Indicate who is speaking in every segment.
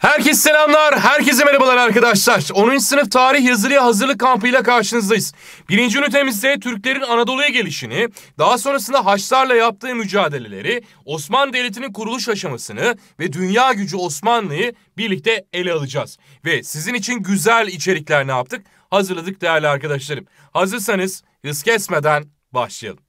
Speaker 1: Herkes selamlar, herkese merhabalar arkadaşlar. 10. sınıf tarih yazılıya hazırlık kampıyla karşınızdayız. Birinci ünitemizde Türklerin Anadolu'ya gelişini, daha sonrasında Haçlarla yaptığı mücadeleleri, Osmanlı Devleti'nin kuruluş aşamasını ve dünya gücü Osmanlı'yı birlikte ele alacağız. Ve sizin için güzel içerikler ne yaptık? Hazırladık değerli arkadaşlarım. Hazırsanız hız kesmeden başlayalım.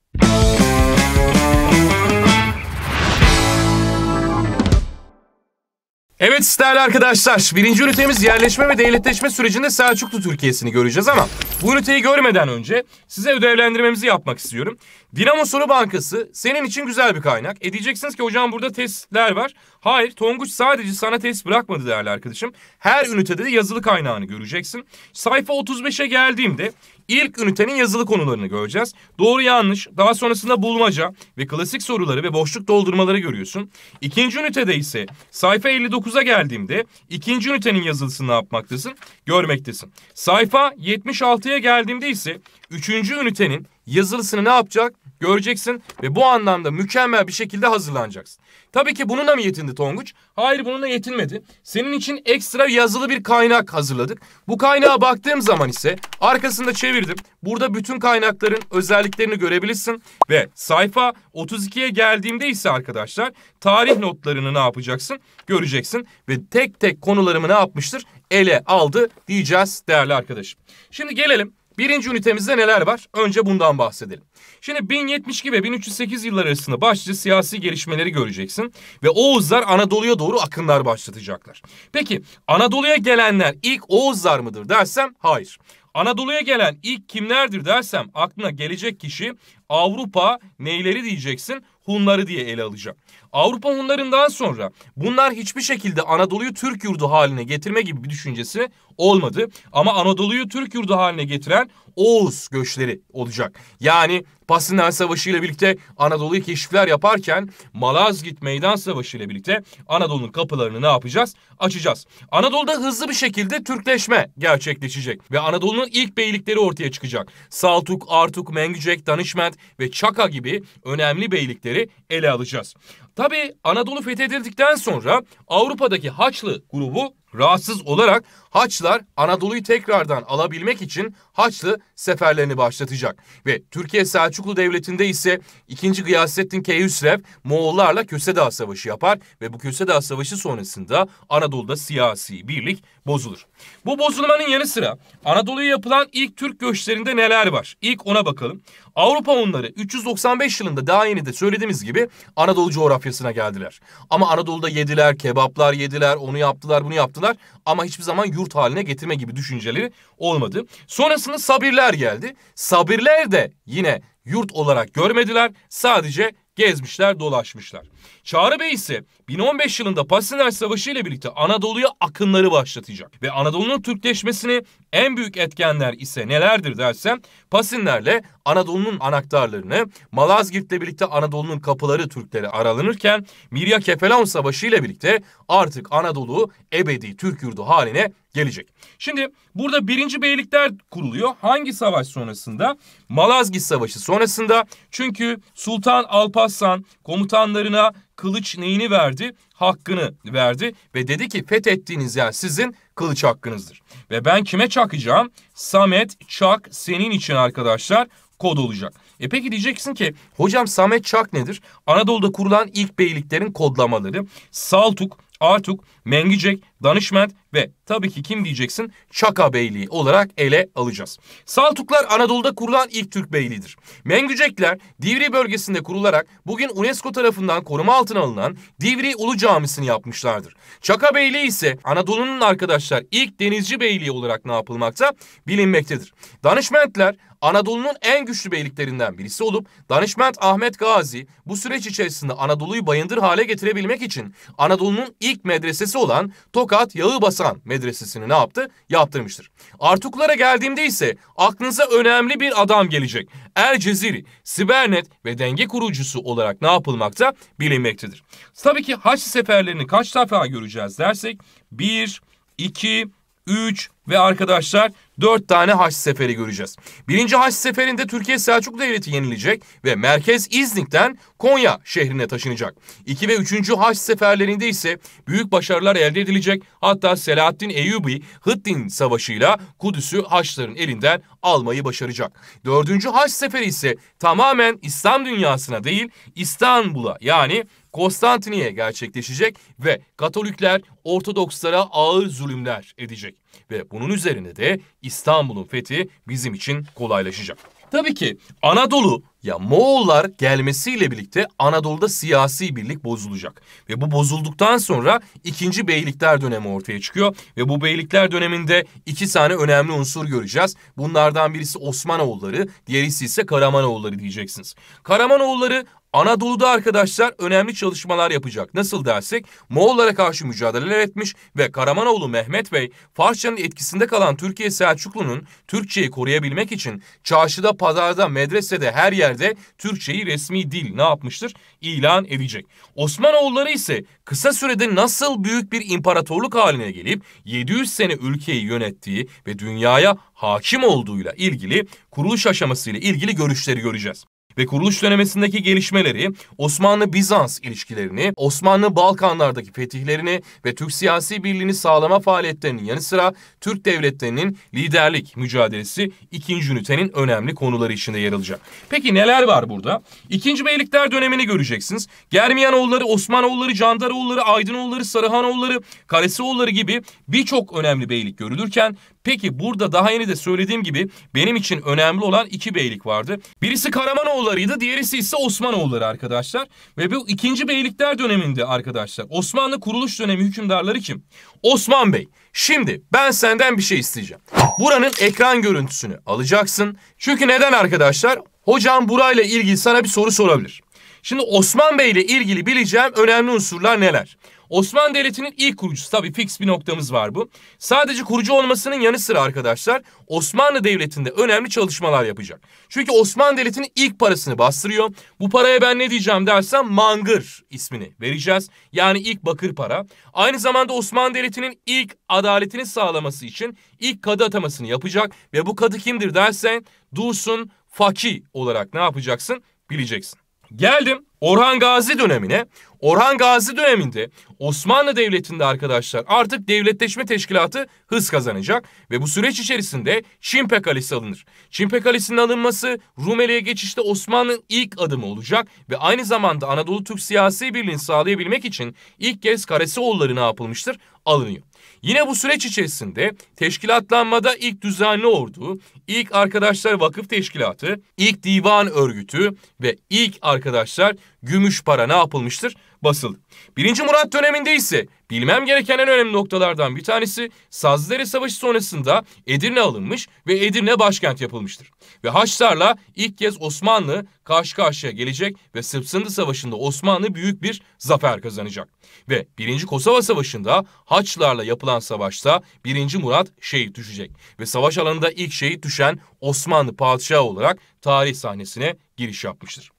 Speaker 1: Evet değerli arkadaşlar, birinci ünitemiz yerleşme ve devletleşme sürecinde Selçuklu Türkiye'sini göreceğiz ama bu üniteyi görmeden önce size ödevlendirmemizi yapmak istiyorum. Dinamo Soru Bankası senin için güzel bir kaynak. E diyeceksiniz ki hocam burada testler var. Hayır Tonguç sadece sana test bırakmadı değerli arkadaşım. Her ünitede de yazılı kaynağını göreceksin. Sayfa 35'e geldiğimde ilk ünitenin yazılı konularını göreceğiz. Doğru yanlış, daha sonrasında bulmaca ve klasik soruları ve boşluk doldurmaları görüyorsun. İkinci ünitede ise sayfa 59'a geldiğimde ikinci ünitenin yazılısını ne yapmaktasın? Görmektesin. Sayfa 76'ya geldiğimde ise üçüncü ünitenin yazılısını ne yapacak? göreceksin ve bu anlamda mükemmel bir şekilde hazırlanacaksın. Tabii ki bununla mı yetindi Tonguç? Hayır bununla yetinmedi. Senin için ekstra yazılı bir kaynak hazırladık. Bu kaynağa baktığım zaman ise arkasında çevirdim. Burada bütün kaynakların özelliklerini görebilirsin ve sayfa 32'ye geldiğimde ise arkadaşlar tarih notlarını ne yapacaksın? Göreceksin ve tek tek konularımı ne yapmıştır? Ele aldı diyeceğiz değerli arkadaşım. Şimdi gelelim Birinci ünitemizde neler var? Önce bundan bahsedelim. Şimdi 1072 ve 1308 yıllar arasında başlıca siyasi gelişmeleri göreceksin. Ve Oğuzlar Anadolu'ya doğru akınlar başlatacaklar. Peki Anadolu'ya gelenler ilk Oğuzlar mıdır dersem hayır. Anadolu'ya gelen ilk kimlerdir dersem aklına gelecek kişi Avrupa neyleri diyeceksin? Hunları diye ele alacağım. Avrupa onlarından sonra bunlar hiçbir şekilde Anadolu'yu Türk yurdu haline getirme gibi bir düşüncesi olmadı. Ama Anadolu'yu Türk yurdu haline getiren Oğuz göçleri olacak. Yani Pasinler Savaşı ile birlikte Anadolu'yu keşifler yaparken Malazgirt Meydan Savaşı ile birlikte Anadolu'nun kapılarını ne yapacağız? Açacağız. Anadolu'da hızlı bir şekilde Türkleşme gerçekleşecek ve Anadolu'nun ilk beylikleri ortaya çıkacak. Saltuk, Artuk, Mengücek, Danışment ve Çaka gibi önemli beylikleri ele alacağız. Tabi Anadolu fethedildikten sonra Avrupa'daki Haçlı grubu rahatsız olarak Haçlar Anadolu'yu tekrardan alabilmek için Haçlı seferlerini başlatacak. Ve Türkiye Selçuklu Devleti'nde ise 2. Gıyasettin Keyhüsrev Moğollarla Köse Savaşı yapar ve bu Köse Savaşı sonrasında Anadolu'da siyasi birlik bozulur. Bu bozulmanın yanı sıra Anadolu'ya yapılan ilk Türk göçlerinde neler var? İlk ona bakalım. Avrupa onları 395 yılında daha yeni de söylediğimiz gibi Anadolu coğrafyasına geldiler. Ama Anadolu'da yediler, kebaplar yediler, onu yaptılar, bunu yaptılar yaptılar ama hiçbir zaman yurt haline getirme gibi düşünceleri olmadı. Sonrasında Sabirler geldi. Sabirler de yine yurt olarak görmediler. Sadece gezmişler dolaşmışlar. Çağrı Bey ise 1015 yılında Pasinler Savaşı ile birlikte Anadolu'ya akınları başlatacak. Ve Anadolu'nun Türkleşmesini en büyük etkenler ise nelerdir dersem Pasinlerle Anadolu'nun anahtarlarını Malazgirt'le birlikte Anadolu'nun kapıları Türklere aralanırken Mirya Kefelon Savaşı ile birlikte artık Anadolu ebedi Türk yurdu haline gelecek. Şimdi burada birinci beylikler kuruluyor. Hangi savaş sonrasında? Malazgirt Savaşı sonrasında. Çünkü Sultan Alparslan komutanlarına kılıç neyini verdi? Hakkını verdi ve dedi ki fethettiğiniz yer sizin kılıç hakkınızdır. Ve ben kime çakacağım? Samet Çak senin için arkadaşlar kod olacak. E peki diyeceksin ki hocam Samet Çak nedir? Anadolu'da kurulan ilk beyliklerin kodlamaları. Saltuk Artuk, Mengicek, Danışment ve tabii ki kim diyeceksin Çaka Beyliği olarak ele alacağız. Saltuklar Anadolu'da kurulan ilk Türk beyliğidir. Mengücekler Divri bölgesinde kurularak bugün UNESCO tarafından koruma altına alınan Divri Ulu Camisi'ni yapmışlardır. Çaka Beyliği ise Anadolu'nun arkadaşlar ilk denizci beyliği olarak ne yapılmakta bilinmektedir. Danışmentler Anadolu'nun en güçlü beyliklerinden birisi olup Danışment Ahmet Gazi bu süreç içerisinde Anadolu'yu bayındır hale getirebilmek için Anadolu'nun ilk ilk medresesi olan Tokat Yağıbasan Medresesini ne yaptı? Yaptırmıştır. Artuklara geldiğimde ise aklınıza önemli bir adam gelecek. El er Ceziri, Sibernet ve denge kurucusu olarak ne yapılmakta bilinmektedir. Tabii ki Haçlı seferlerini kaç defa göreceğiz dersek 1, 2, 3 ve arkadaşlar dört tane haç seferi göreceğiz. Birinci haç seferinde Türkiye Selçuklu Devleti yenilecek ve merkez İznik'ten Konya şehrine taşınacak. İki ve üçüncü haç seferlerinde ise büyük başarılar elde edilecek. Hatta Selahattin Eyyubi Hıddin Savaşı'yla Kudüs'ü Haçların elinden almayı başaracak. Dördüncü haç seferi ise tamamen İslam dünyasına değil İstanbul'a yani Konstantiniye gerçekleşecek ve Katolikler Ortodokslara ağır zulümler edecek. Ve bunun üzerine de İstanbul'un fethi bizim için kolaylaşacak. Tabii ki Anadolu ya Moğollar gelmesiyle birlikte Anadolu'da siyasi birlik bozulacak. Ve bu bozulduktan sonra ikinci beylikler dönemi ortaya çıkıyor. Ve bu beylikler döneminde iki tane önemli unsur göreceğiz. Bunlardan birisi Osmanoğulları, diğerisi ise Karamanoğulları diyeceksiniz. Karamanoğulları Anadolu'da arkadaşlar önemli çalışmalar yapacak. Nasıl dersek Moğollara karşı mücadeleler etmiş ve Karamanoğlu Mehmet Bey Farsçanın etkisinde kalan Türkiye Selçuklu'nun Türkçeyi koruyabilmek için çarşıda, pazarda, medresede her yer ülkelerde Türkçeyi resmi dil ne yapmıştır? İlan edecek. Osmanoğulları ise kısa sürede nasıl büyük bir imparatorluk haline gelip 700 sene ülkeyi yönettiği ve dünyaya hakim olduğuyla ilgili kuruluş aşamasıyla ilgili görüşleri göreceğiz ve kuruluş dönemesindeki gelişmeleri, Osmanlı-Bizans ilişkilerini, Osmanlı-Balkanlardaki fetihlerini ve Türk siyasi birliğini sağlama faaliyetlerinin yanı sıra Türk devletlerinin liderlik mücadelesi ikinci ünitenin önemli konuları içinde yer alacak. Peki neler var burada? İkinci Beylikler dönemini göreceksiniz. Germiyanoğulları, Osmanoğulları, Candaroğulları, Aydınoğulları, Sarıhanoğulları, Karesioğulları gibi birçok önemli beylik görülürken Peki burada daha yeni de söylediğim gibi benim için önemli olan iki beylik vardı. Birisi Karamanoğullarıydı, diğerisi ise Osmanoğulları arkadaşlar. Ve bu ikinci beylikler döneminde arkadaşlar. Osmanlı kuruluş dönemi hükümdarları kim? Osman Bey. Şimdi ben senden bir şey isteyeceğim. Buranın ekran görüntüsünü alacaksın. Çünkü neden arkadaşlar? Hocam burayla ilgili sana bir soru sorabilir. Şimdi Osman Bey ile ilgili bileceğim önemli unsurlar neler? Osmanlı Devleti'nin ilk kurucusu tabii fix bir noktamız var bu. Sadece kurucu olmasının yanı sıra arkadaşlar Osmanlı Devleti'nde önemli çalışmalar yapacak. Çünkü Osmanlı Devleti'nin ilk parasını bastırıyor. Bu paraya ben ne diyeceğim dersen mangır ismini vereceğiz. Yani ilk bakır para. Aynı zamanda Osmanlı Devleti'nin ilk adaletini sağlaması için ilk kadı atamasını yapacak. Ve bu kadı kimdir dersen Dursun Faki olarak ne yapacaksın bileceksin. Geldim Orhan Gazi dönemine. Orhan Gazi döneminde Osmanlı Devleti'nde arkadaşlar artık devletleşme teşkilatı hız kazanacak ve bu süreç içerisinde Çimpe Kalesi alınır. Çimpe Kalesi'nin alınması Rumeli'ye geçişte Osmanlı'nın ilk adımı olacak ve aynı zamanda Anadolu Türk siyasi birliğini sağlayabilmek için ilk kez Karesioğulları ne yapılmıştır? Alınıyor. Yine bu süreç içerisinde teşkilatlanmada ilk düzenli ordu, ilk arkadaşlar vakıf teşkilatı, ilk divan örgütü ve ilk arkadaşlar gümüş para ne yapılmıştır? basıldı. 1. Murat döneminde ise bilmem gereken en önemli noktalardan bir tanesi Sazdere Savaşı sonrasında Edirne alınmış ve Edirne başkent yapılmıştır. Ve Haçlarla ilk kez Osmanlı karşı karşıya gelecek ve Sırp Savaşı'nda Osmanlı büyük bir zafer kazanacak. Ve 1. Kosova Savaşı'nda Haçlarla yapılan savaşta 1. Murat şehit düşecek. Ve savaş alanında ilk şehit düşen Osmanlı padişahı olarak tarih sahnesine giriş yapmıştır.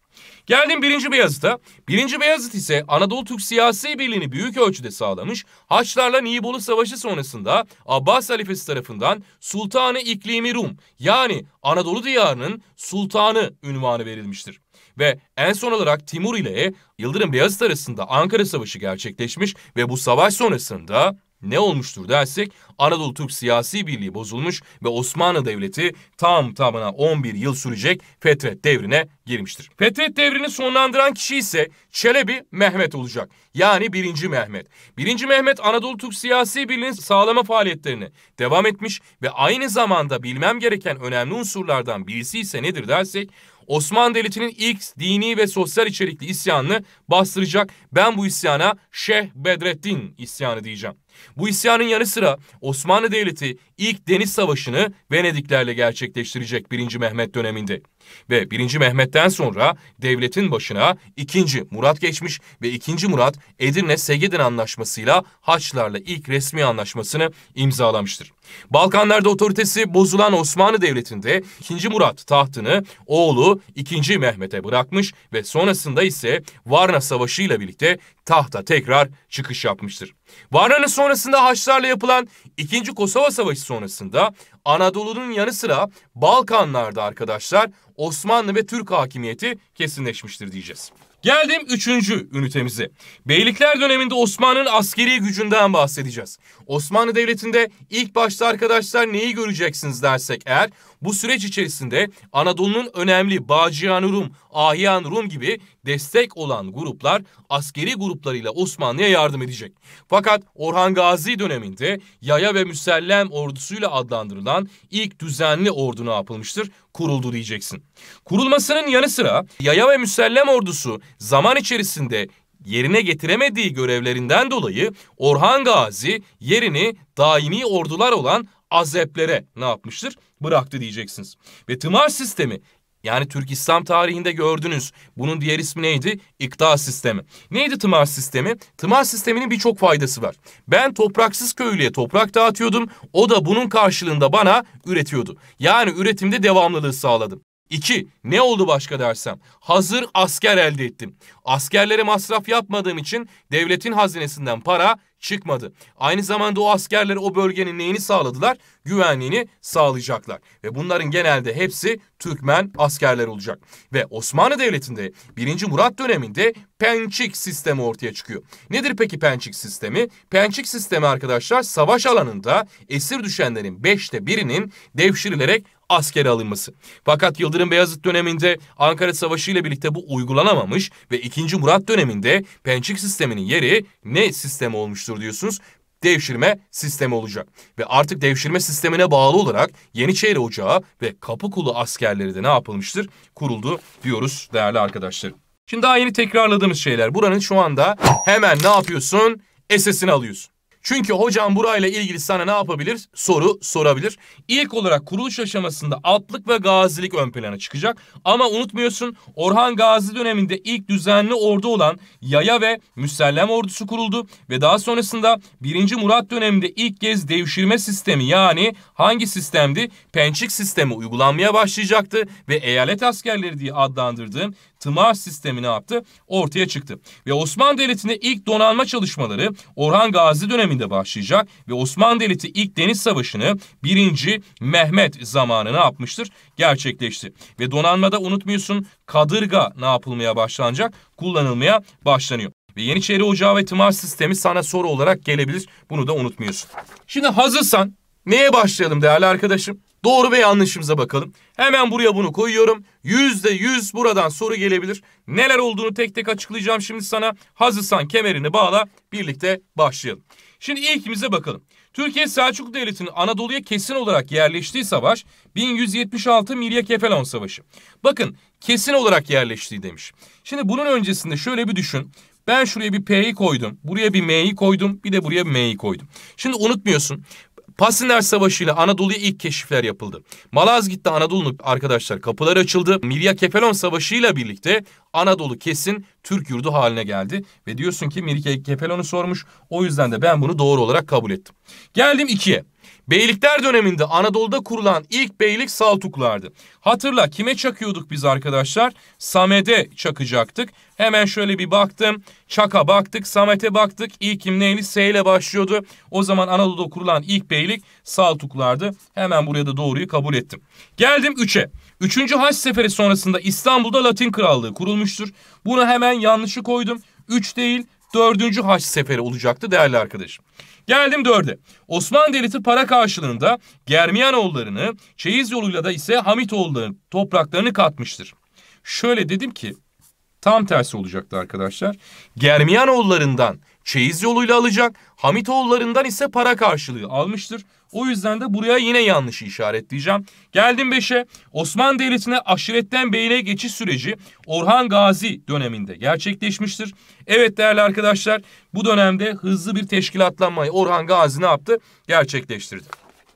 Speaker 1: Geldim birinci Beyazıt'a. Birinci Beyazıt ise Anadolu Türk siyasi birliğini büyük ölçüde sağlamış, Haçlarla Nibolu Savaşı sonrasında Abbas halifesi tarafından Sultanı İklimi Rum yani Anadolu diyarının sultanı ünvanı verilmiştir. Ve en son olarak Timur ile Yıldırım Beyazıt arasında Ankara Savaşı gerçekleşmiş ve bu savaş sonrasında ne olmuştur dersek Anadolu Türk siyasi birliği bozulmuş ve Osmanlı Devleti tam tamına 11 yıl sürecek Fetret devrine girmiştir. Fetret devrini sonlandıran kişi ise Çelebi Mehmet olacak. Yani 1. Mehmet. 1. Mehmet Anadolu Türk siyasi birliğinin sağlama faaliyetlerini devam etmiş ve aynı zamanda bilmem gereken önemli unsurlardan birisi ise nedir dersek Osmanlı Devleti'nin ilk dini ve sosyal içerikli isyanını bastıracak. Ben bu isyana Şeyh Bedrettin isyanı diyeceğim. Bu isyanın yanı sıra Osmanlı Devleti ilk deniz savaşını Venediklerle gerçekleştirecek 1. Mehmet döneminde. Ve 1. Mehmet'ten sonra devletin başına 2. Murat geçmiş ve 2. Murat Edirne-Segedin anlaşmasıyla Haçlarla ilk resmi anlaşmasını imzalamıştır. Balkanlarda otoritesi bozulan Osmanlı Devleti'nde 2. Murat tahtını oğlu 2. Mehmet'e bırakmış ve sonrasında ise Varna Savaşı ile birlikte tahta tekrar çıkış yapmıştır. Varna'nın sonrasında Haçlarla yapılan 2. Kosova Savaşı sonrasında Anadolu'nun yanı sıra Balkanlarda arkadaşlar Osmanlı ve Türk hakimiyeti kesinleşmiştir diyeceğiz. Geldim üçüncü ünitemize. Beylikler döneminde Osmanlı'nın askeri gücünden bahsedeceğiz. Osmanlı Devleti'nde ilk başta arkadaşlar neyi göreceksiniz dersek eğer bu süreç içerisinde Anadolu'nun önemli Bağcıyan Rum, Ahiyan Rum gibi destek olan gruplar askeri gruplarıyla Osmanlı'ya yardım edecek. Fakat Orhan Gazi döneminde yaya ve müsellem ordusuyla adlandırılan ilk düzenli ordu ne yapılmıştır? Kuruldu diyeceksin. Kurulmasının yanı sıra yaya ve müsellem ordusu zaman içerisinde yerine getiremediği görevlerinden dolayı Orhan Gazi yerini daimi ordular olan Azeplere ne yapmıştır? Bıraktı diyeceksiniz. Ve tımar sistemi yani Türk İslam tarihinde gördünüz. Bunun diğer ismi neydi? İkta sistemi. Neydi tımar sistemi? Tımar sisteminin birçok faydası var. Ben topraksız köylüye toprak dağıtıyordum. O da bunun karşılığında bana üretiyordu. Yani üretimde devamlılığı sağladım. İki, ne oldu başka dersem? Hazır asker elde ettim. Askerlere masraf yapmadığım için devletin hazinesinden para çıkmadı. Aynı zamanda o askerleri o bölgenin neyini sağladılar? Güvenliğini sağlayacaklar. Ve bunların genelde hepsi Türkmen askerler olacak. Ve Osmanlı Devleti'nde 1. Murat döneminde pençik sistemi ortaya çıkıyor. Nedir peki pençik sistemi? Pençik sistemi arkadaşlar savaş alanında esir düşenlerin beşte birinin devşirilerek askere alınması. Fakat Yıldırım Beyazıt döneminde Ankara Savaşı ile birlikte bu uygulanamamış ve 2. Murat döneminde pençik sisteminin yeri ne sistemi olmuştur diyorsunuz? devşirme sistemi olacak. Ve artık devşirme sistemine bağlı olarak Yeniçeri Ocağı ve Kapıkulu askerleri de ne yapılmıştır? Kuruldu diyoruz değerli arkadaşlar. Şimdi daha yeni tekrarladığımız şeyler. Buranın şu anda hemen ne yapıyorsun? SS'ini alıyorsun. Çünkü hocam burayla ilgili sana ne yapabilir? Soru sorabilir. İlk olarak kuruluş aşamasında atlık ve gazilik ön plana çıkacak. Ama unutmuyorsun Orhan Gazi döneminde ilk düzenli ordu olan yaya ve müsellem ordusu kuruldu. Ve daha sonrasında 1. Murat döneminde ilk kez devşirme sistemi yani hangi sistemdi? Pençik sistemi uygulanmaya başlayacaktı. Ve eyalet askerleri diye adlandırdığım tımar sistemi ne yaptı? Ortaya çıktı. Ve Osmanlı Devleti'nde ilk donanma çalışmaları Orhan Gazi döneminde başlayacak ve Osmanlı Devleti ilk deniz savaşını 1. Mehmet zamanına ne yapmıştır? Gerçekleşti. Ve donanmada unutmuyorsun kadırga ne yapılmaya başlanacak? Kullanılmaya başlanıyor. Ve Yeniçeri Ocağı ve tımar sistemi sana soru olarak gelebilir. Bunu da unutmuyorsun. Şimdi hazırsan neye başlayalım değerli arkadaşım? Doğru ve yanlışımıza bakalım. Hemen buraya bunu koyuyorum. Yüzde yüz buradan soru gelebilir. Neler olduğunu tek tek açıklayacağım şimdi sana. Hazırsan kemerini bağla birlikte başlayalım. Şimdi ilkimize bakalım. Türkiye Selçuklu Devleti'nin Anadolu'ya kesin olarak yerleştiği savaş 1176 Mirya Kefalon Savaşı. Bakın kesin olarak yerleştiği demiş. Şimdi bunun öncesinde şöyle bir düşün. Ben şuraya bir P'yi koydum. Buraya bir M'yi koydum. Bir de buraya bir M'yi koydum. Şimdi unutmuyorsun. Pasinler Savaşı ile Anadolu'ya ilk keşifler yapıldı. Malazgirt'te Anadolu'nun arkadaşlar kapılar açıldı. Mirya Kepelon Savaşı ile birlikte Anadolu kesin Türk yurdu haline geldi. Ve diyorsun ki Mirya Kepelon'u sormuş. O yüzden de ben bunu doğru olarak kabul ettim. Geldim ikiye. Beylikler döneminde Anadolu'da kurulan ilk beylik Saltuklardı. Hatırla kime çakıyorduk biz arkadaşlar? Samet'e çakacaktık. Hemen şöyle bir baktım. Çaka baktık, Samet'e baktık. İlk kim S ile başlıyordu. O zaman Anadolu'da kurulan ilk beylik Saltuklardı. Hemen buraya da doğruyu kabul ettim. Geldim 3'e. Üçüncü Haç Seferi sonrasında İstanbul'da Latin Krallığı kurulmuştur. Bunu hemen yanlışı koydum. 3 değil 4. Haç Seferi olacaktı değerli arkadaşım. Geldim dörde. Osmanlı Devleti para karşılığında Germiyanoğullarını, çeyiz yoluyla da ise Hamitoğullarının topraklarını katmıştır. Şöyle dedim ki tam tersi olacaktı arkadaşlar. Germiyanoğullarından çeyiz yoluyla alacak, Hamitoğullarından ise para karşılığı almıştır. O yüzden de buraya yine yanlış işaretleyeceğim. Geldim 5'e. Osmanlı Devleti'ne aşiretten beyliğe geçiş süreci Orhan Gazi döneminde gerçekleşmiştir. Evet değerli arkadaşlar bu dönemde hızlı bir teşkilatlanmayı Orhan Gazi ne yaptı? Gerçekleştirdi.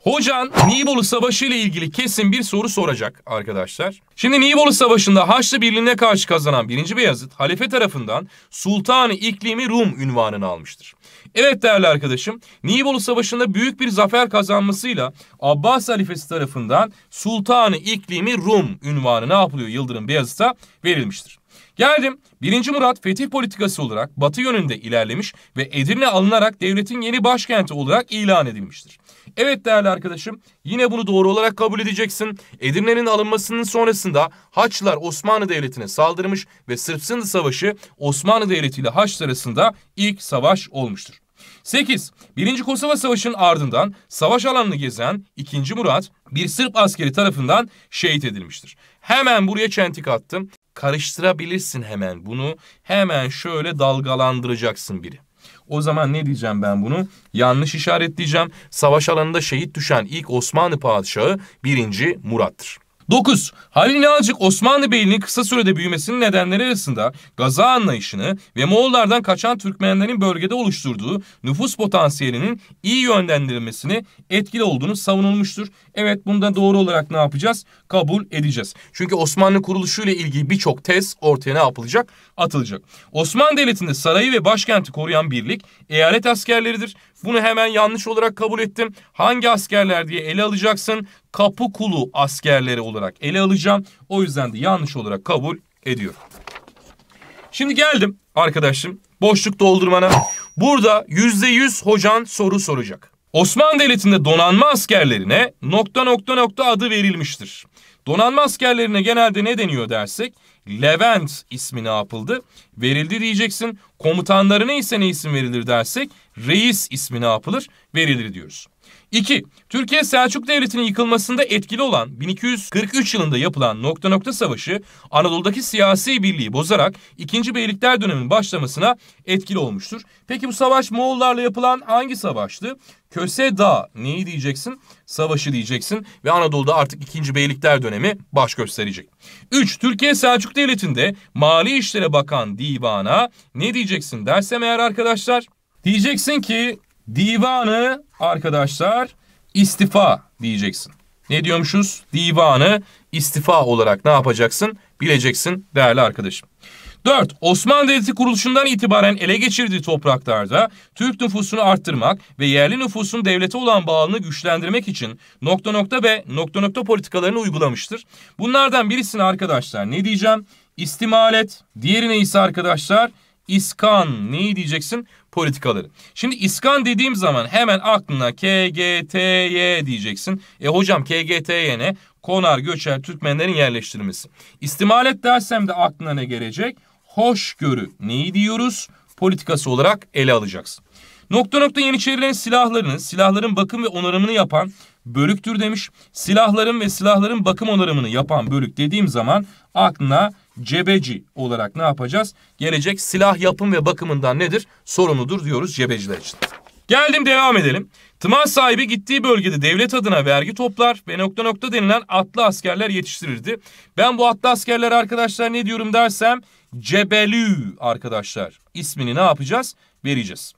Speaker 1: Hocan Nibolu Savaşı ile ilgili kesin bir soru soracak arkadaşlar. Şimdi Nibolu Savaşı'nda Haçlı Birliği'ne karşı kazanan 1. Beyazıt halife tarafından Sultanı İklimi Rum ünvanını almıştır. Evet değerli arkadaşım Nibolu Savaşı'nda büyük bir zafer kazanmasıyla Abbas halifesi tarafından Sultanı İklimi Rum ünvanı ne yapılıyor Yıldırım Beyazıt'a verilmiştir. Geldim. 1. Murat fetih politikası olarak batı yönünde ilerlemiş ve Edirne alınarak devletin yeni başkenti olarak ilan edilmiştir. Evet değerli arkadaşım yine bunu doğru olarak kabul edeceksin. Edirne'nin alınmasının sonrasında Haçlılar Osmanlı Devleti'ne saldırmış ve Sırp Sındı Savaşı Osmanlı Devleti ile Haçlı arasında ilk savaş olmuştur. 8. 1. Kosova Savaşı'nın ardından savaş alanını gezen 2. Murat bir Sırp askeri tarafından şehit edilmiştir. Hemen buraya çentik attım. Karıştırabilirsin hemen bunu. Hemen şöyle dalgalandıracaksın biri. O zaman ne diyeceğim ben bunu? Yanlış işaretleyeceğim. Savaş alanında şehit düşen ilk Osmanlı padişahı birinci Murat'tır. 9. Halil İnalcık Osmanlı Beyliği'nin kısa sürede büyümesinin nedenleri arasında gaza anlayışını ve Moğollardan kaçan Türkmenlerin bölgede oluşturduğu nüfus potansiyelinin iyi yönlendirilmesini etkili olduğunu savunulmuştur. Evet bunu da doğru olarak ne yapacağız? Kabul edeceğiz. Çünkü Osmanlı kuruluşu ile ilgili birçok tez ortaya ne yapılacak? Atılacak. Osmanlı Devleti'nde sarayı ve başkenti koruyan birlik eyalet askerleridir. Bunu hemen yanlış olarak kabul ettim. Hangi askerler diye ele alacaksın? Kapıkulu askerleri olarak ele alacağım. O yüzden de yanlış olarak kabul ediyorum. Şimdi geldim arkadaşım boşluk doldurmana. Burada yüzde yüz hocan soru soracak. Osmanlı Devleti'nde donanma askerlerine nokta nokta nokta adı verilmiştir. Donanma askerlerine genelde ne deniyor dersek Levent ismi ne yapıldı? Verildi diyeceksin. Komutanlarına ise ne isim verilir dersek reis ismi ne yapılır? Verilir diyoruz. 2. Türkiye Selçuk Devleti'nin yıkılmasında etkili olan 1243 yılında yapılan nokta nokta savaşı Anadolu'daki siyasi birliği bozarak 2. Beylikler döneminin başlamasına etkili olmuştur. Peki bu savaş Moğollarla yapılan hangi savaştı? Köse Dağ neyi diyeceksin? Savaşı diyeceksin ve Anadolu'da artık 2. Beylikler dönemi baş gösterecek. 3. Türkiye Selçuk Devleti'nde Mali İşlere Bakan Divan'a ne diyeceksin dersem eğer arkadaşlar? Diyeceksin ki Divanı arkadaşlar istifa diyeceksin. Ne diyormuşuz? Divanı istifa olarak ne yapacaksın? Bileceksin değerli arkadaşım. 4. Osmanlı Devleti kuruluşundan itibaren ele geçirdiği topraklarda Türk nüfusunu arttırmak ve yerli nüfusun devlete olan bağlılığını güçlendirmek için nokta nokta ve nokta nokta politikalarını uygulamıştır. Bunlardan birisini arkadaşlar ne diyeceğim? İstimalet, diğerine ise arkadaşlar İskan neyi diyeceksin? Politikaları. Şimdi İskan dediğim zaman hemen aklına KGTY diyeceksin. E hocam KGTY ne? Konar göçer Türkmenlerin yerleştirilmesi. İstimalet dersem de aklına ne gelecek? Hoşgörü neyi diyoruz? Politikası olarak ele alacaksın. Nokta nokta Yeniçerilerin silahlarının, silahların bakım ve onarımını yapan bölüktür demiş. Silahların ve silahların bakım onarımını yapan bölük dediğim zaman aklına cebeci olarak ne yapacağız? Gelecek silah yapım ve bakımından nedir? Sorumludur diyoruz cebeciler için. Geldim devam edelim. Tımar sahibi gittiği bölgede devlet adına vergi toplar ve nokta nokta denilen atlı askerler yetiştirirdi. Ben bu atlı askerler arkadaşlar ne diyorum dersem Cebelü arkadaşlar. ismini ne yapacağız? Vereceğiz.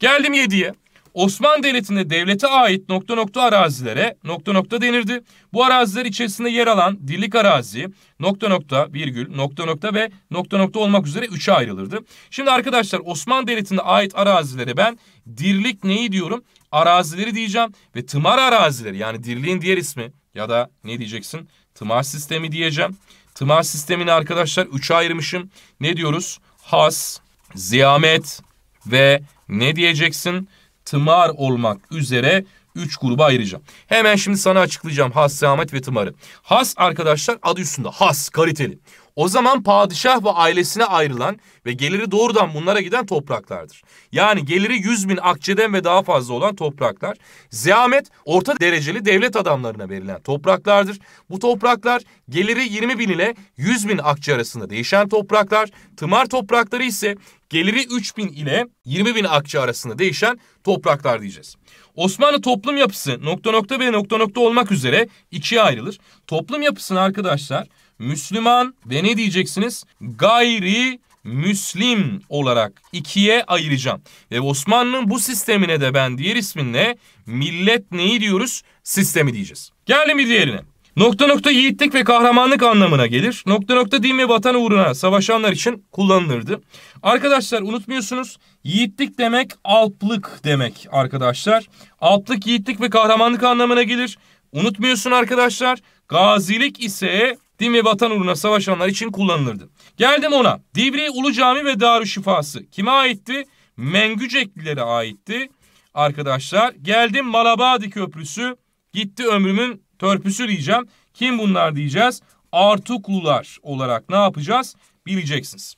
Speaker 1: Geldim 7'ye. Osmanlı Devleti'nde devlete ait nokta nokta arazilere nokta nokta denirdi. Bu araziler içerisinde yer alan dirlik arazi nokta nokta virgül nokta nokta ve nokta nokta olmak üzere üçe ayrılırdı. Şimdi arkadaşlar Osmanlı Devleti'nde ait arazilere ben dirlik neyi diyorum? Arazileri diyeceğim ve tımar arazileri yani dirliğin diğer ismi ya da ne diyeceksin? Tımar sistemi diyeceğim. Tımar sistemini arkadaşlar üçe ayırmışım. Ne diyoruz? Has, ziyamet ve ne diyeceksin? tımar olmak üzere üç gruba ayıracağım. Hemen şimdi sana açıklayacağım has, samet ve tımarı. Has arkadaşlar adı üstünde has kaliteli. O zaman padişah ve ailesine ayrılan ve geliri doğrudan bunlara giden topraklardır. Yani geliri 100 bin akçeden ve daha fazla olan topraklar. Ziyamet orta dereceli devlet adamlarına verilen topraklardır. Bu topraklar geliri 20 bin ile 100 bin akçe arasında değişen topraklar. Tımar toprakları ise geliri 3 bin ile 20 bin akçe arasında değişen topraklar diyeceğiz. Osmanlı toplum yapısı nokta nokta ve nokta nokta olmak üzere ikiye ayrılır. Toplum yapısını arkadaşlar Müslüman ve ne diyeceksiniz? Gayri Müslim olarak ikiye ayıracağım. Ve Osmanlı'nın bu sistemine de ben diğer isminle millet neyi diyoruz? Sistemi diyeceğiz. Geldim bir diğerine. Nokta nokta yiğitlik ve kahramanlık anlamına gelir. Nokta nokta din ve vatan uğruna savaşanlar için kullanılırdı. Arkadaşlar unutmuyorsunuz yiğitlik demek alplık demek arkadaşlar. Alplık yiğitlik ve kahramanlık anlamına gelir. Unutmuyorsun arkadaşlar gazilik ise din ve vatan uğruna savaşanlar için kullanılırdı. Geldim ona. Divri Ulu Cami ve Darüşşifası kime aitti? Mengüceklilere aitti. Arkadaşlar geldim Malabadi Köprüsü gitti ömrümün törpüsü diyeceğim. Kim bunlar diyeceğiz? Artuklular olarak ne yapacağız? Bileceksiniz.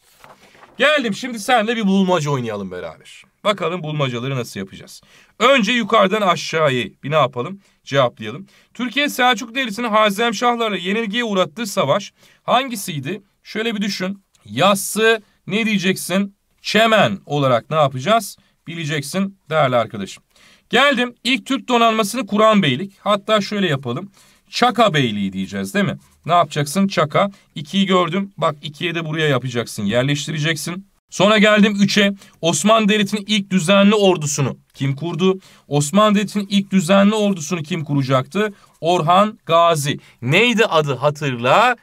Speaker 1: Geldim şimdi senle bir bulmaca oynayalım beraber. Bakalım bulmacaları nasıl yapacağız. Önce yukarıdan aşağıyı. bir ne yapalım? cevaplayalım. Türkiye Selçuk Devleti'nin Şahlarla yenilgiye uğrattığı savaş hangisiydi? Şöyle bir düşün. Yassı ne diyeceksin? Çemen olarak ne yapacağız? Bileceksin değerli arkadaşım. Geldim ilk Türk donanmasını kuran beylik. Hatta şöyle yapalım. Çaka Beyliği diyeceğiz değil mi? Ne yapacaksın? Çaka. 2'yi gördüm. Bak 2'ye de buraya yapacaksın. Yerleştireceksin. Sonra geldim 3'e. Osmanlı Devleti'nin ilk düzenli ordusunu kim kurdu? Osmanlı Devleti'nin ilk düzenli ordusunu kim kuracaktı? Orhan Gazi. Neydi adı hatırla?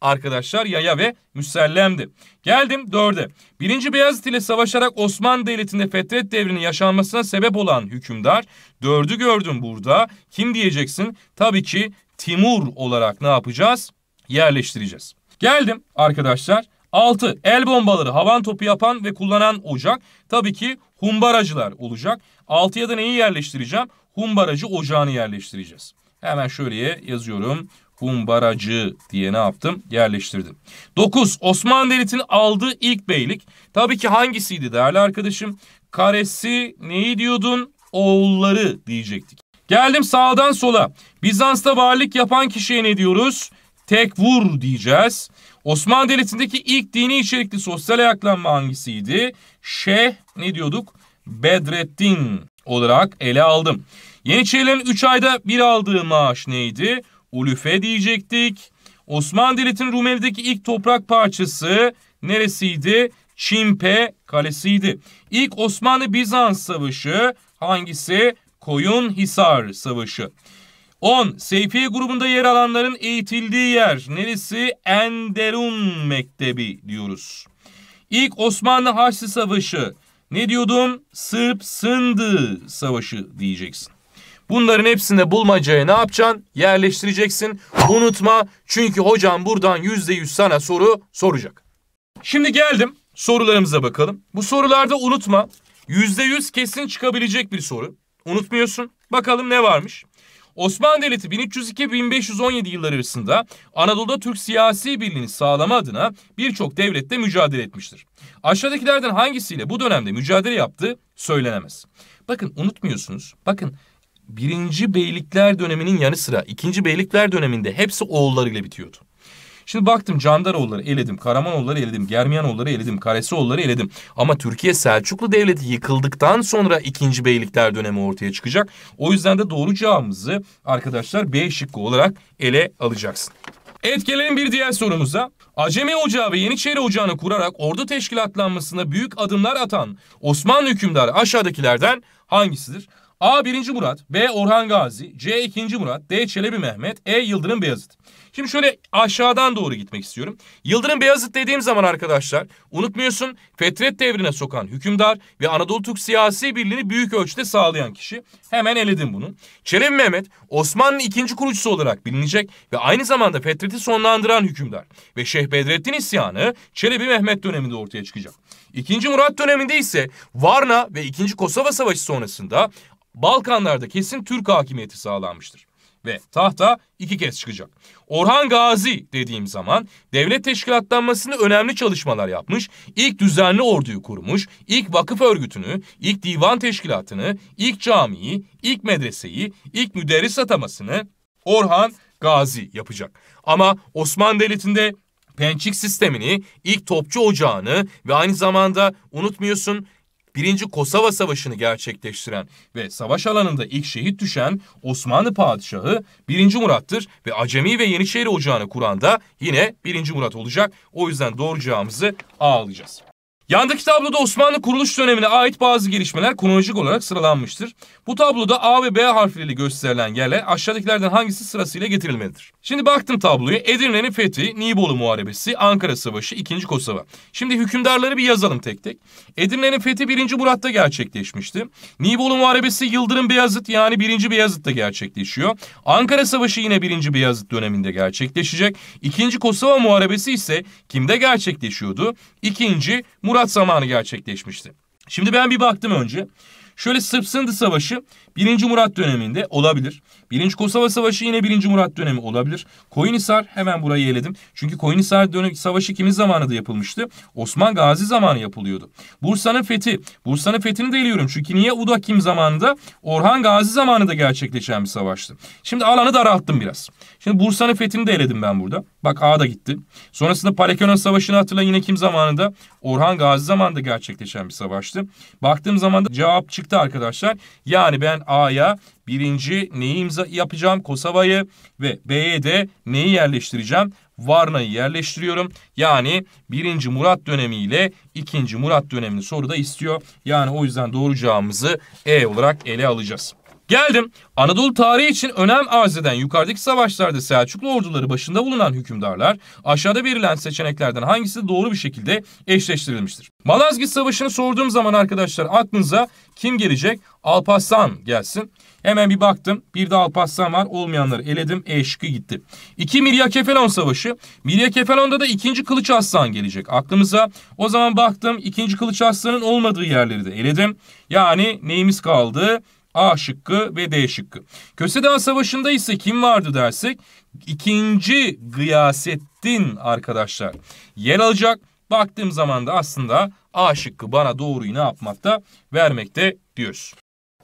Speaker 1: Arkadaşlar yaya ve müsellemdi. Geldim 4'e. 1. Beyazıt ile savaşarak Osmanlı Devleti'nde fetret devrinin yaşanmasına sebep olan hükümdar. 4'ü gördüm burada. Kim diyeceksin? Tabii ki Timur olarak ne yapacağız? Yerleştireceğiz. Geldim arkadaşlar 6. El bombaları havan topu yapan ve kullanan ocak tabii ki humbaracılar olacak. 6'ya da neyi yerleştireceğim? Humbaracı ocağını yerleştireceğiz. Hemen şöyle yazıyorum. Humbaracı diye ne yaptım? Yerleştirdim. 9. Osmanlı Devleti'nin aldığı ilk beylik. Tabii ki hangisiydi değerli arkadaşım? Karesi neyi diyordun? Oğulları diyecektik. Geldim sağdan sola. Bizans'ta varlık yapan kişiye ne diyoruz? Tekvur diyeceğiz. Osmanlı Devleti'ndeki ilk dini içerikli sosyal ayaklanma hangisiydi? Şeyh ne diyorduk? Bedrettin olarak ele aldım. Yeniçerilerin 3 ayda bir aldığı maaş neydi? Ulüfe diyecektik. Osmanlı Devleti'nin Rumeli'deki ilk toprak parçası neresiydi? Çimpe Kalesi'ydi. İlk Osmanlı Bizans Savaşı hangisi? Koyunhisar Savaşı. 10. Seyfiye grubunda yer alanların eğitildiği yer neresi? Enderun Mektebi diyoruz. İlk Osmanlı Haçlı Savaşı. Ne diyordum? Sırp Sındı Savaşı diyeceksin. Bunların hepsini bulmacaya ne yapacaksın? Yerleştireceksin. Unutma çünkü hocam buradan yüzde yüz sana soru soracak. Şimdi geldim sorularımıza bakalım. Bu sorularda unutma yüzde yüz kesin çıkabilecek bir soru. Unutmuyorsun. Bakalım ne varmış. Osmanlı Devleti 1302-1517 yılları arasında Anadolu'da Türk siyasi birliğini sağlama adına birçok devlette mücadele etmiştir. Aşağıdakilerden hangisiyle bu dönemde mücadele yaptı söylenemez. Bakın unutmuyorsunuz. Bakın birinci beylikler döneminin yanı sıra ikinci beylikler döneminde hepsi oğullarıyla bitiyordu. Şimdi baktım Candaroğulları eledim, Karamanoğulları eledim, Germiyanoğulları eledim, Karesioğulları eledim. Ama Türkiye Selçuklu Devleti yıkıldıktan sonra 2. Beylikler dönemi ortaya çıkacak. O yüzden de doğru cevabımızı arkadaşlar B şıkkı olarak ele alacaksın. Evet gelelim bir diğer sorumuza. Acemi Ocağı ve Yeniçeri Ocağı'nı kurarak ordu teşkilatlanmasına büyük adımlar atan Osmanlı hükümdarı aşağıdakilerden hangisidir? A. 1. Murat, B. Orhan Gazi, C. 2. Murat, D. Çelebi Mehmet, E. Yıldırım Beyazıt. Şimdi şöyle aşağıdan doğru gitmek istiyorum. Yıldırım Beyazıt dediğim zaman arkadaşlar unutmuyorsun Fetret devrine sokan hükümdar ve Anadolu Türk siyasi birliğini büyük ölçüde sağlayan kişi. Hemen eledim bunu. Çelebi Mehmet Osmanlı ikinci kurucusu olarak bilinecek ve aynı zamanda Fetret'i sonlandıran hükümdar. Ve Şeyh Bedrettin isyanı Çelebi Mehmet döneminde ortaya çıkacak. İkinci Murat döneminde ise Varna ve ikinci Kosova Savaşı sonrasında Balkanlarda kesin Türk hakimiyeti sağlanmıştır ve tahta iki kez çıkacak. Orhan Gazi dediğim zaman devlet teşkilatlanmasını önemli çalışmalar yapmış, ilk düzenli orduyu kurmuş, ilk vakıf örgütünü, ilk divan teşkilatını, ilk camiyi, ilk medreseyi, ilk müderris atamasını Orhan Gazi yapacak. Ama Osmanlı Devleti'nde Pençik sistemini, ilk topçu ocağını ve aynı zamanda unutmuyorsun birinci Kosova Savaşı'nı gerçekleştiren ve savaş alanında ilk şehit düşen Osmanlı padişahı 1. Murat'tır ve Acemi ve Yeniçeri Ocağı'nı kuran da yine 1. Murat olacak. O yüzden doğru cevabımızı A alacağız. Yandaki tabloda Osmanlı kuruluş dönemine ait bazı gelişmeler kronolojik olarak sıralanmıştır. Bu tabloda A ve B harfleriyle gösterilen yerler aşağıdakilerden hangisi sırasıyla getirilmelidir? Şimdi baktım tabloya. Edirne'nin fethi, Nibolu Muharebesi, Ankara Savaşı, 2. Kosova. Şimdi hükümdarları bir yazalım tek tek. Edirne'nin fethi 1. Murat'ta gerçekleşmişti. Nibolu Muharebesi Yıldırım Beyazıt yani 1. Beyazıt'ta gerçekleşiyor. Ankara Savaşı yine 1. Beyazıt döneminde gerçekleşecek. 2. Kosova Muharebesi ise kimde gerçekleşiyordu? 2. Murat Murat zamanı gerçekleşmişti. Şimdi ben bir baktım önce. Şöyle Sırp Sındı Savaşı 1. Murat döneminde olabilir. 1. Kosova Savaşı yine 1. Murat dönemi olabilir. Koyunhisar hemen burayı eledim. Çünkü Koyunhisar dönemi savaşı kimin zamanında yapılmıştı? Osman Gazi zamanı yapılıyordu. Bursa'nın fethi. Bursa'nın fethini de eliyorum. Çünkü niye Uda Kim zamanında? Orhan Gazi zamanında gerçekleşen bir savaştı. Şimdi alanı daralttım biraz. Şimdi Bursa'nın fethini de eledim ben burada. Bak A da gitti. Sonrasında Palekonos Savaşı'nı hatırla yine kim zamanında? Orhan Gazi zamanında gerçekleşen bir savaştı. Baktığım zaman da cevap çıktı çıktı arkadaşlar. Yani ben A'ya birinci neyi imza yapacağım? Kosova'yı ve B'ye de neyi yerleştireceğim? Varna'yı yerleştiriyorum. Yani birinci Murat dönemi ile ikinci Murat dönemini soruda istiyor. Yani o yüzden doğru cevabımızı E olarak ele alacağız. Geldim. Anadolu tarihi için önem arz eden yukarıdaki savaşlarda Selçuklu orduları başında bulunan hükümdarlar aşağıda verilen seçeneklerden hangisi doğru bir şekilde eşleştirilmiştir? Malazgirt Savaşı'nı sorduğum zaman arkadaşlar aklınıza kim gelecek? Alparslan gelsin. Hemen bir baktım. Bir de Alparslan var. Olmayanları eledim. E şıkkı gitti. 2 Mirya Kefelon Savaşı. Mirya Kefelon'da da 2. Kılıç Aslan gelecek aklımıza. O zaman baktım 2. Kılıç Aslan'ın olmadığı yerleri de eledim. Yani neyimiz kaldı? A şıkkı ve D şıkkı. Köse Savaşı'nda ise kim vardı dersek? ikinci Gıyasettin arkadaşlar yer alacak. Baktığım zaman da aslında A şıkkı bana doğruyu ne yapmakta vermekte diyoruz.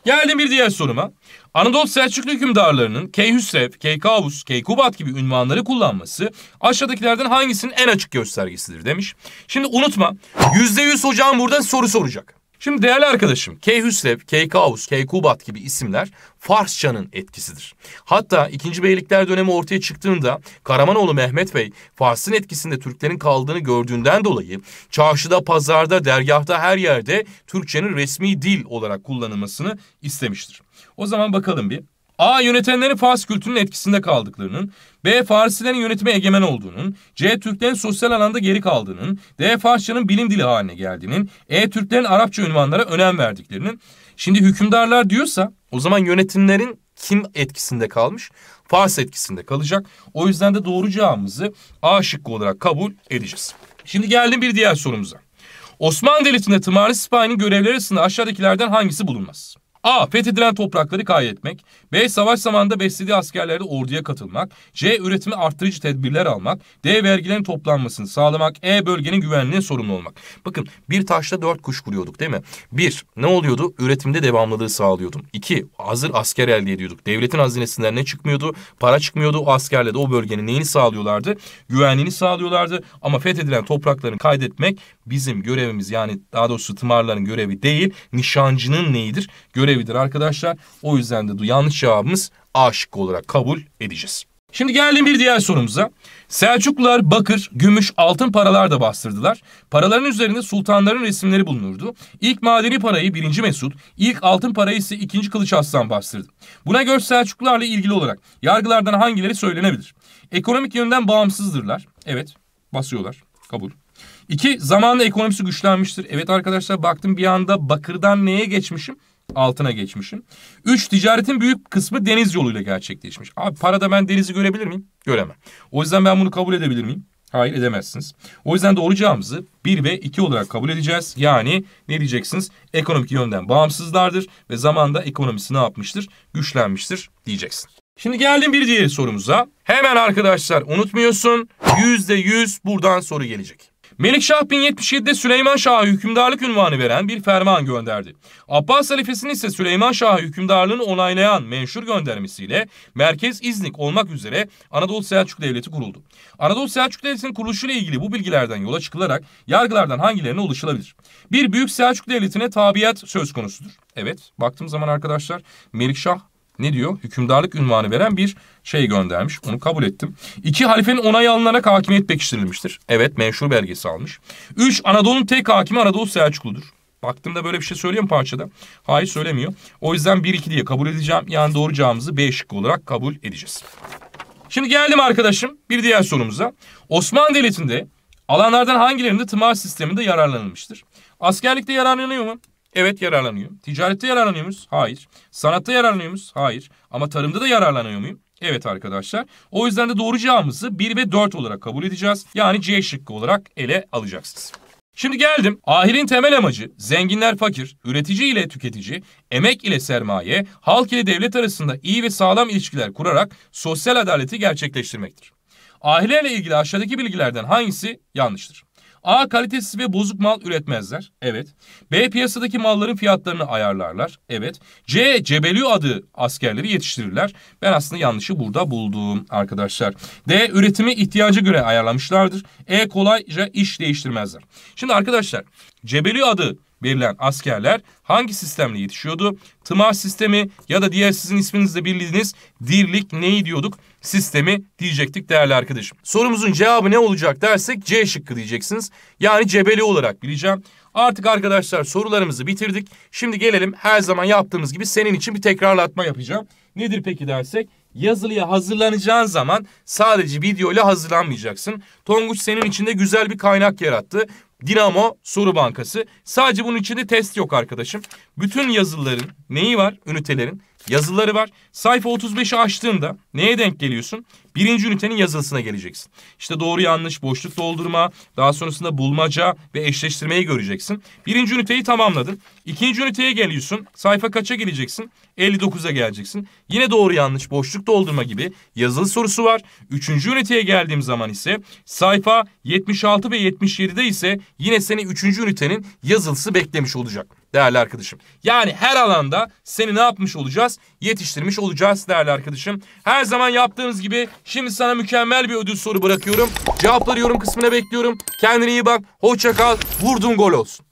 Speaker 1: Geldim bir diğer soruma. Anadolu Selçuklu hükümdarlarının Keyhüsrev, Keykavus, Keykubat gibi ünvanları kullanması aşağıdakilerden hangisinin en açık göstergesidir demiş. Şimdi unutma %100 hocam burada soru soracak. Şimdi değerli arkadaşım K. Hüsrev, K. gibi isimler Farsçanın etkisidir. Hatta 2. Beylikler dönemi ortaya çıktığında Karamanoğlu Mehmet Bey Fars'ın etkisinde Türklerin kaldığını gördüğünden dolayı çarşıda, pazarda, dergahta her yerde Türkçenin resmi dil olarak kullanılmasını istemiştir. O zaman bakalım bir A. Yönetenlerin Fars kültürünün etkisinde kaldıklarının, B. Farisilerin yönetime egemen olduğunun, C. Türklerin sosyal alanda geri kaldığının, D. Farsçanın bilim dili haline geldiğinin, E. Türklerin Arapça ünvanlara önem verdiklerinin. Şimdi hükümdarlar diyorsa o zaman yönetimlerin kim etkisinde kalmış? Fars etkisinde kalacak. O yüzden de doğru cevabımızı A şıkkı olarak kabul edeceğiz. Şimdi geldim bir diğer sorumuza. Osmanlı Devleti'nde tımarlı sipahinin görevleri arasında aşağıdakilerden hangisi bulunmaz? A. Fethedilen toprakları kaydetmek. B. Savaş zamanında beslediği askerlerde orduya katılmak. C. Üretimi arttırıcı tedbirler almak. D. Vergilerin toplanmasını sağlamak. E. Bölgenin güvenliğine sorumlu olmak. Bakın bir taşla dört kuş kuruyorduk değil mi? Bir, ne oluyordu? Üretimde devamlılığı sağlıyordum. İki, hazır asker elde ediyorduk. Devletin hazinesinden ne çıkmıyordu? Para çıkmıyordu. O askerle de o bölgenin neyini sağlıyorlardı? Güvenliğini sağlıyorlardı. Ama fethedilen topraklarını kaydetmek bizim görevimiz yani daha doğrusu tımarların görevi değil. Nişancının neyidir? Görevidir arkadaşlar. O yüzden de yanlış cevabımız aşık olarak kabul edeceğiz. Şimdi geldim bir diğer sorumuza. Selçuklular bakır, gümüş, altın paralar da bastırdılar. Paraların üzerinde sultanların resimleri bulunurdu. İlk madeni parayı 1. Mesut, ilk altın parayı ise 2. Kılıç Aslan bastırdı. Buna göre Selçuklularla ilgili olarak yargılardan hangileri söylenebilir? Ekonomik yönden bağımsızdırlar. Evet, basıyorlar. Kabul. İki, zamanla ekonomisi güçlenmiştir. Evet arkadaşlar baktım bir anda bakırdan neye geçmişim? altına geçmişim. Üç, ticaretin büyük kısmı deniz yoluyla gerçekleşmiş. Abi parada ben denizi görebilir miyim? Göremem. O yüzden ben bunu kabul edebilir miyim? Hayır edemezsiniz. O yüzden doğru cevabımızı 1 ve 2 olarak kabul edeceğiz. Yani ne diyeceksiniz? Ekonomik yönden bağımsızlardır ve zamanda ekonomisi ne yapmıştır? Güçlenmiştir diyeceksin. Şimdi geldim bir diğer sorumuza. Hemen arkadaşlar unutmuyorsun %100 buradan soru gelecek. Melikşah 1077'de Süleyman Şah'a hükümdarlık ünvanı veren bir ferman gönderdi. Abbas halifesinin ise Süleyman Şah'a hükümdarlığını onaylayan menşur göndermesiyle merkez İznik olmak üzere Anadolu Selçuk Devleti kuruldu. Anadolu Selçuk Devleti'nin kuruluşuyla ilgili bu bilgilerden yola çıkılarak yargılardan hangilerine ulaşılabilir? Bir Büyük Selçuk Devleti'ne tabiat söz konusudur. Evet baktığım zaman arkadaşlar Melikşah ne diyor? Hükümdarlık ünvanı veren bir şey göndermiş. Onu kabul ettim. İki halifenin onayı alınarak hakimiyet pekiştirilmiştir. Evet meşhur belgesi almış. Üç Anadolu'nun tek hakimi Anadolu Selçuklu'dur. Baktığımda böyle bir şey söylüyor mu parçada? Hayır söylemiyor. O yüzden 1-2 diye kabul edeceğim. Yani doğru cevabımızı B şıkkı olarak kabul edeceğiz. Şimdi geldim arkadaşım bir diğer sorumuza. Osmanlı Devleti'nde alanlardan hangilerinde tımar sisteminde yararlanılmıştır? Askerlikte yararlanıyor mu? Evet yararlanıyor. Ticarette yararlanıyor muyuz? Hayır. Sanatta yararlanıyor muyuz? Hayır. Ama tarımda da yararlanıyor muyum? Evet arkadaşlar. O yüzden de doğru cevabımızı 1 ve 4 olarak kabul edeceğiz. Yani C şıkkı olarak ele alacaksınız. Şimdi geldim. Ahirin temel amacı zenginler fakir, üretici ile tüketici, emek ile sermaye, halk ile devlet arasında iyi ve sağlam ilişkiler kurarak sosyal adaleti gerçekleştirmektir. Ahire ile ilgili aşağıdaki bilgilerden hangisi yanlıştır? A. Kalitesiz ve bozuk mal üretmezler. Evet. B. Piyasadaki malların fiyatlarını ayarlarlar. Evet. C. Cebeliu adı askerleri yetiştirirler. Ben aslında yanlışı burada buldum arkadaşlar. D. Üretimi ihtiyaca göre ayarlamışlardır. E. Kolayca iş değiştirmezler. Şimdi arkadaşlar Cebeliu adı verilen askerler hangi sistemle yetişiyordu? Tımar sistemi ya da diğer sizin isminizle bildiğiniz dirlik neyi diyorduk? Sistemi diyecektik değerli arkadaşım. Sorumuzun cevabı ne olacak dersek C şıkkı diyeceksiniz. Yani cebeli olarak bileceğim. Artık arkadaşlar sorularımızı bitirdik. Şimdi gelelim her zaman yaptığımız gibi senin için bir tekrarlatma yapacağım. Nedir peki dersek? Yazılıya hazırlanacağın zaman sadece video ile hazırlanmayacaksın. Tonguç senin için de güzel bir kaynak yarattı. Dinamo Soru Bankası. Sadece bunun içinde test yok arkadaşım. Bütün yazıların neyi var? Ünitelerin yazıları var. Sayfa 35'i açtığında neye denk geliyorsun? Birinci ünitenin yazılısına geleceksin. İşte doğru yanlış, boşluk doldurma, daha sonrasında bulmaca ve eşleştirmeyi göreceksin. Birinci üniteyi tamamladın. İkinci üniteye geliyorsun. Sayfa kaça geleceksin? 59'a geleceksin. Yine doğru yanlış, boşluk doldurma gibi yazılı sorusu var. Üçüncü üniteye geldiğim zaman ise sayfa 76 ve 77'de ise yine seni üçüncü ünitenin yazılısı beklemiş olacak değerli arkadaşım. Yani her alanda seni ne yapmış olacağız? Yetiştirmiş olacağız değerli arkadaşım. Her zaman yaptığımız gibi şimdi sana mükemmel bir ödül soru bırakıyorum. Cevapları yorum kısmına bekliyorum. Kendine iyi bak. Hoşça kal. Vurdun gol olsun.